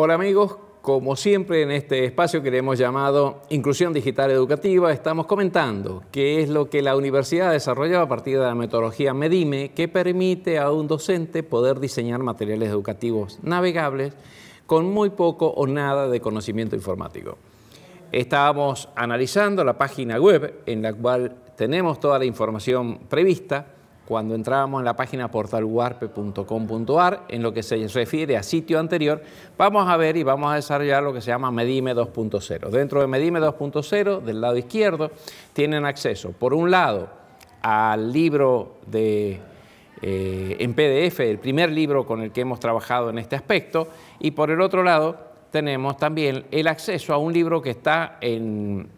Hola amigos, como siempre en este espacio que le hemos llamado Inclusión Digital Educativa, estamos comentando qué es lo que la universidad ha desarrollado a partir de la metodología MEDIME que permite a un docente poder diseñar materiales educativos navegables con muy poco o nada de conocimiento informático. Estamos analizando la página web en la cual tenemos toda la información prevista cuando entrábamos en la página portaluarpe.com.ar, en lo que se refiere a sitio anterior, vamos a ver y vamos a desarrollar lo que se llama Medime 2.0. Dentro de Medime 2.0, del lado izquierdo, tienen acceso, por un lado, al libro de, eh, en PDF, el primer libro con el que hemos trabajado en este aspecto, y por el otro lado tenemos también el acceso a un libro que está en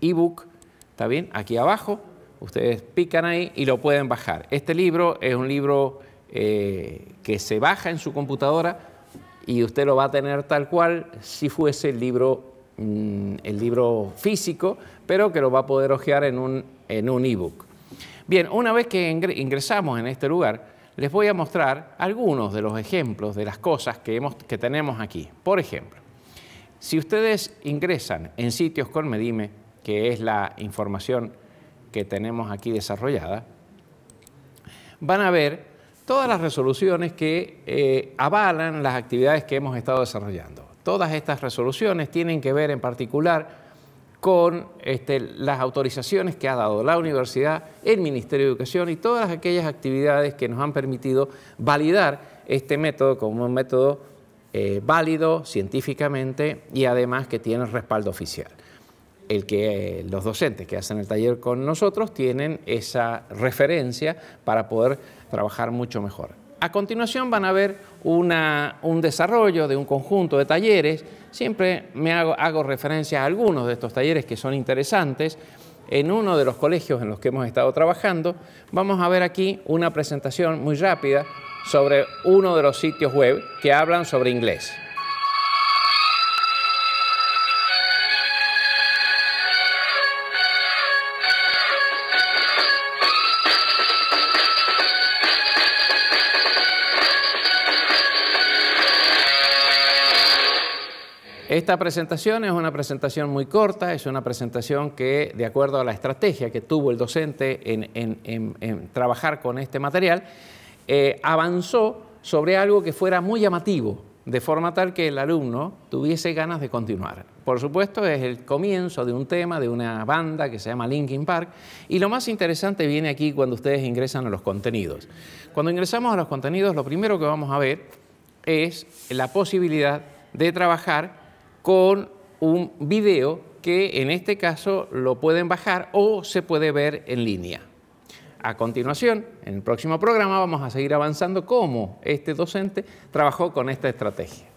ebook, en e ¿está bien? Aquí abajo, ustedes pican ahí y lo pueden bajar. Este libro es un libro eh, que se baja en su computadora y usted lo va a tener tal cual si fuese el libro, mm, el libro físico, pero que lo va a poder hojear en un en un ebook. Bien, una vez que ingresamos en este lugar, les voy a mostrar algunos de los ejemplos de las cosas que, hemos, que tenemos aquí. Por ejemplo, si ustedes ingresan en sitios con Medime, que es la información que tenemos aquí desarrollada, van a ver todas las resoluciones que eh, avalan las actividades que hemos estado desarrollando. Todas estas resoluciones tienen que ver en particular con este, las autorizaciones que ha dado la universidad, el Ministerio de Educación y todas aquellas actividades que nos han permitido validar este método como un método eh, válido científicamente y además que tiene respaldo oficial el que eh, los docentes que hacen el taller con nosotros tienen esa referencia para poder trabajar mucho mejor. A continuación van a ver un desarrollo de un conjunto de talleres. Siempre me hago, hago referencia a algunos de estos talleres que son interesantes. En uno de los colegios en los que hemos estado trabajando, vamos a ver aquí una presentación muy rápida sobre uno de los sitios web que hablan sobre inglés. Esta presentación es una presentación muy corta, es una presentación que, de acuerdo a la estrategia que tuvo el docente en, trabajar con este material, eh, avanzó sobre algo que fuera muy llamativo, de forma tal que el alumno tuviese ganas de continuar. Por supuesto, es el comienzo de un tema, de una banda que se llama Linkin Park, y lo más interesante viene aquí cuando ustedes ingresan a los contenidos. Cuando ingresamos a los contenidos, lo primero que vamos a ver es la posibilidad de trabajar con un video que en este caso lo pueden bajar o se puede ver en línea. A continuación, en el próximo programa vamos a seguir avanzando cómo este docente trabajó con esta estrategia.